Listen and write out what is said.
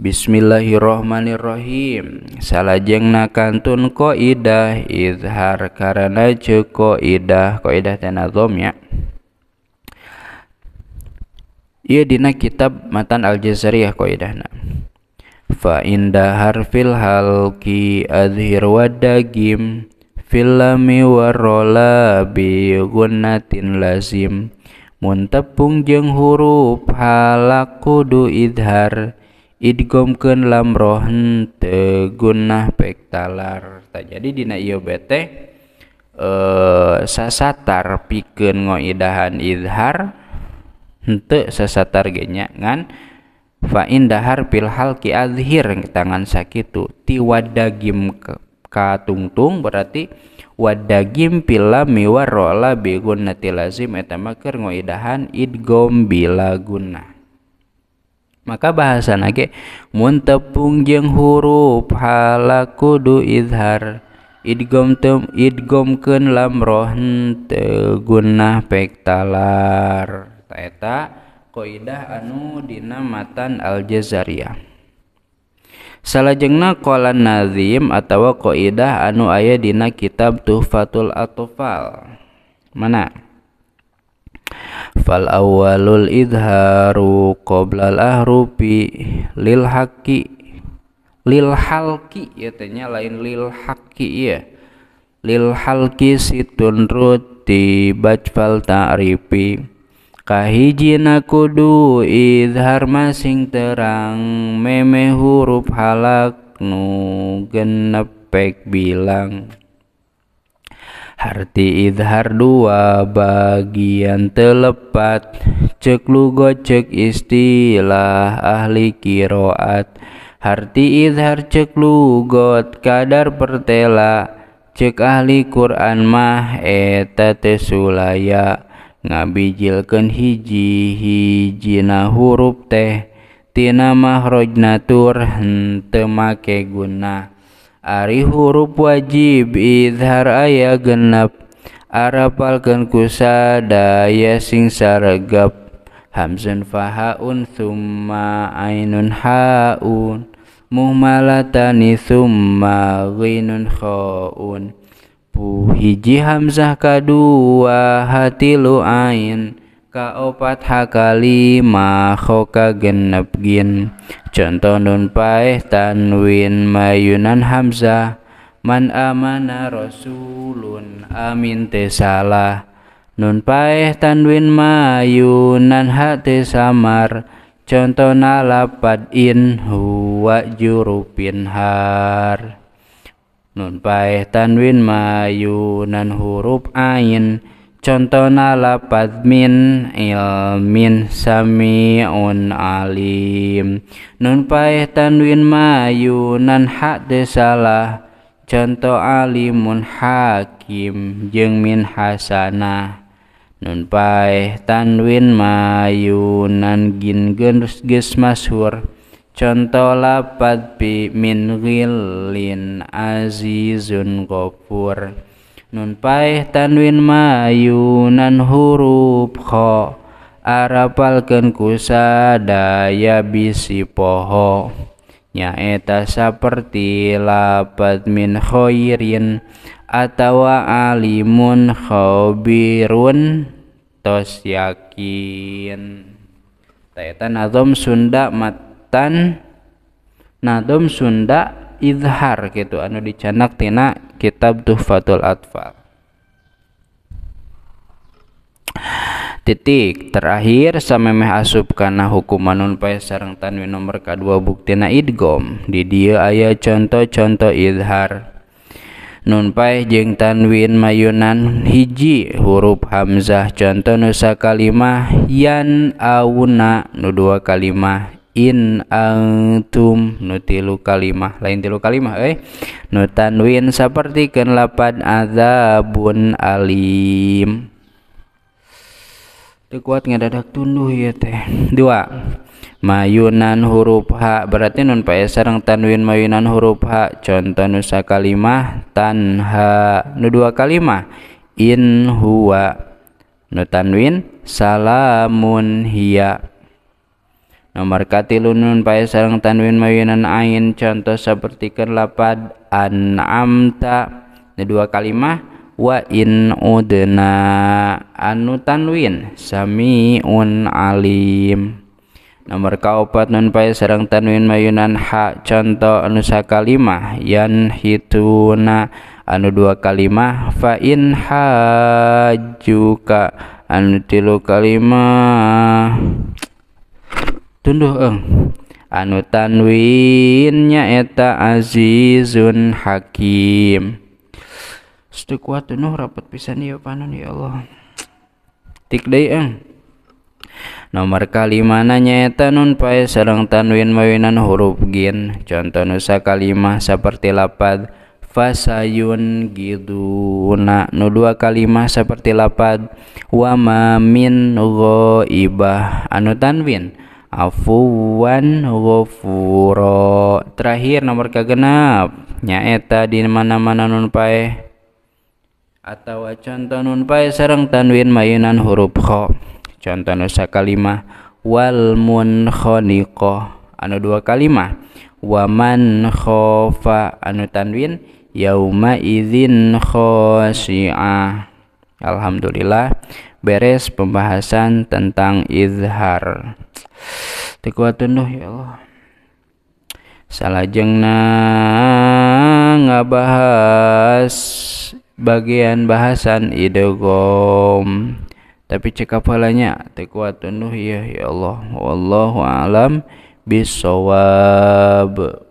Bismillahirrohmanirrohim Salajeng kantun koidah izhar karena idah ko koidah tenazom ya Ia dina kitab matan al-jazariyah koidahna Fa indah harfil halki adhir wadagim filami warola bi gunatin lazim muntepung jeng huruf halaku du idhar idgomkeun lam henteu gunnah pektalar tah jadi dina ieu bete eh, sasatar pikeun ngoidahan izhar henteu sasatar ge ngan fa indahar fil halqi azhir tangan sakitu ti wadagim ka tungtung berarti wadagim pila miwarola begunnati lazim eta mah ngoidahan idgom bila gunah maka bahasan age muntepung jeng huruf hala kudu idhar idgom tem idgomkeun lamroh teu pektalar taeta koidah anu dinamatan matan al jazariyah salajengna qala nazim atau koidah anu aya dina kitab tuhfatul atfal mana fal awalul idharu qabla al ahrupi lil haqqi lil halki ya tanya lain lil haqqi ya lil halki situn ruti bajfal ta'rifi kahijina kudu idhar masing terang meme huruf halak nu genep pek bilang Harti idhar dua bagian telepat Cek lugo cek istilah ahli kiroat Harti idhar cek lugot kadar pertela Cek ahli Quran mah eta tesulaya Ngabijilkan hiji hijina huruf teh Tina mahroj tur hente make guna Ari huruf wajib idhar aya genep Arapalkan daya sing saragap Hamzun fahaun summa ainun haun Muhmalatani summa ghinun khaun Puhiji hamzah kadua lo ain ka opat hakali hoka ka genep gin contoh nun paeh tanwin mayunan hamzah man amana rasulun amin te salah nun paeh tanwin mayunan hati samar contoh nalapat in huwa jurupin har nun paeh tanwin mayunan huruf ain Contohnya lapat min ilmin on alim Nun paeh tanwin nan hak desalah Contoh alimun hakim jeng min hasanah Nun paeh tanwin nan gin genus ges masur Contoh lapat pi min ghillin azizun gopur Nun paeh tanwin mayunan huruf kho Arapalkeun kusadaya bisi poho Nyaeta saperti lapat min khairin atawa alimun khabirun tos yakin Taeta nadom Sunda matan Nadom Sunda izhar gitu anu dicanak tina kitab Tuhfatul Atfal titik terakhir samemeh asup karena hukumanun manun pay sarang tanwin nomor bukti na idgom di dia ayah contoh-contoh idhar nun pay jeng tanwin mayunan hiji huruf hamzah contoh nusa kalimah yan awuna nu dua kalimah in antum nutilu kalimah lain tilu kalimah eh nutanwin seperti ken kenlapan bun alim kuat ngedadak tunduh ya teh dua mayunan huruf h berarti nun pae sareng tanwin mayunan huruf h contoh nusa kalimah tanha nu dua kalimah in huwa nu tanwin salamun hiya Nomor katilunun pae sarang tanwin mayunan ain contoh seperti kelapad an'amta ini dua kalimah wa in udna anu tanwin samiun alim Nomor kaopat nun pae sarang tanwin mayunan ha contoh anu sakalimah yan hituna anu dua kalimah fa in hajuka anu tilu kalimah tunduh eng anu tanwin eta azizun hakim Setu kuat tunuh rapat pisan ya panon ya Allah tik deui eng Nomor kalimah eta nun pae sarang tanwin mawinan huruf gin contoh nusa kalimah seperti lapad fasayun giduna nu dua kalimah seperti lapad wama min ibah anu tanwin afuwan ghafuro terakhir nomor kegenap nyaeta di mana-mana nun pae atau contoh nun pae sareng tanwin mayunan huruf kho contoh nusa kalimah wal munkhaniqah anu dua kalimah waman fa anu tanwin yauma idzin khosyi'ah alhamdulillah beres pembahasan tentang izhar tekuatunuh ya Allah salajengna ngabahas bagian bahasan idogom tapi cek apalanya tekuatunuh ya ya Allah wallahu alam bisawab